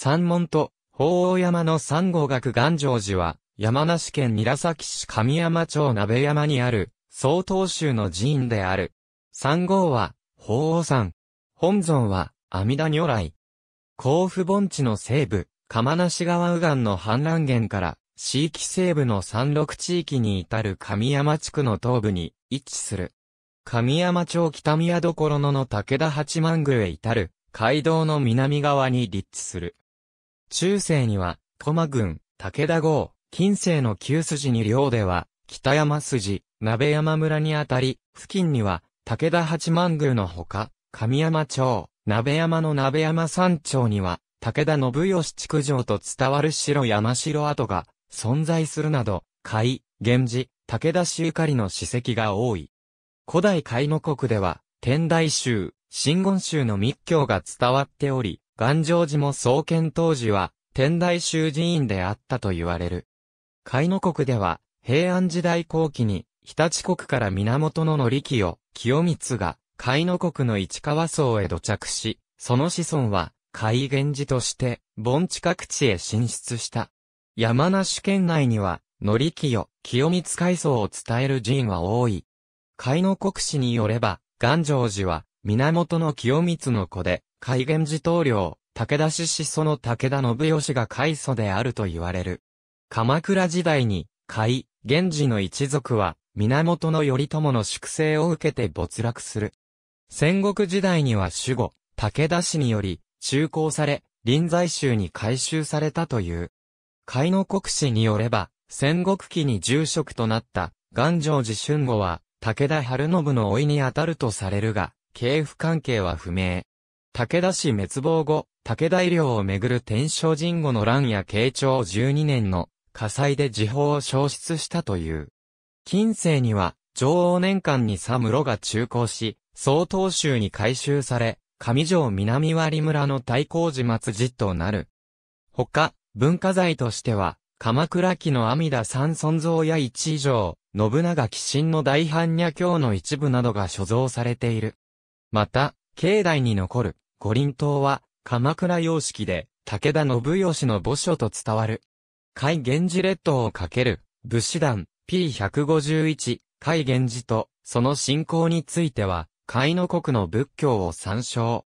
山門と、鳳凰山の三号学岩城寺は、山梨県韮崎市上山町鍋山にある、曹洞宗の寺院である。三号は、鳳凰山。本尊は、阿弥陀如来。甲府盆地の西部、釜梨川右岸の氾濫源から、地域西部の山麓地域に至る上山地区の東部に位置する。上山町北宮所野の武田八幡宮へ至る、街道の南側に立地する。中世には、駒郡、武田郷、近世の旧筋に領では、北山筋、鍋山村にあたり、付近には、武田八幡宮のほか、神山町、鍋山の鍋山山頂には、武田信義築城と伝わる城山城跡が存在するなど、海、源氏、武田氏ゆかりの史跡が多い。古代海の国では、天台宗、真言宗の密教が伝わっており、願城寺も創建当時は、天台宗寺院であったと言われる。海野国では、平安時代後期に、日立国から源の紀清、清光が、海野国の市川荘へ土着し、その子孫は、海源寺として、盆地各地へ進出した。山梨県内には、則清、清光海藻を伝える寺院は多い。海野国史によれば、願城寺は、源の清光の子で、海元寺統領、武田氏子祖の武田信義が開祖であると言われる。鎌倉時代に、海、源氏の一族は、源頼朝の粛清を受けて没落する。戦国時代には守護、武田氏により、中興され、臨済宗に改修されたという。海の国史によれば、戦国期に住職となった、元城寺春吾は、武田春信の老いにあたるとされるが、系譜関係は不明。武田氏滅亡後、武田医療をめぐる天正神後の乱や慶長12年の火災で時報を消失したという。近世には、上王年間に佐室が中興し、総統州に改修され、上条南割村の大工寺末寺となる。ほか、文化財としては、鎌倉期の阿弥陀三尊像や一以上、信長寄進の大般若経の一部などが所蔵されている。また、境内に残る五輪島は、鎌倉様式で、武田信義の墓所と伝わる。海源寺列島をかける、武士団 P151、海源寺と、その信仰については、海の国の仏教を参照。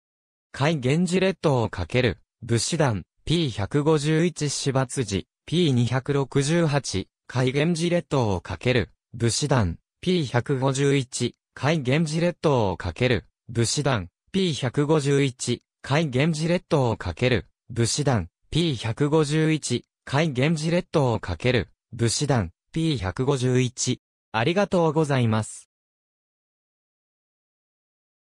海源寺列島をかける、武士団 P151 芝辻 P268、海源寺列島をかける、武士団 P151、海源寺列島をかける、武士団 P151、海源寺列島をかける、武士団、P151、海源寺列島をかける、武士団、P151。ありがとうございます。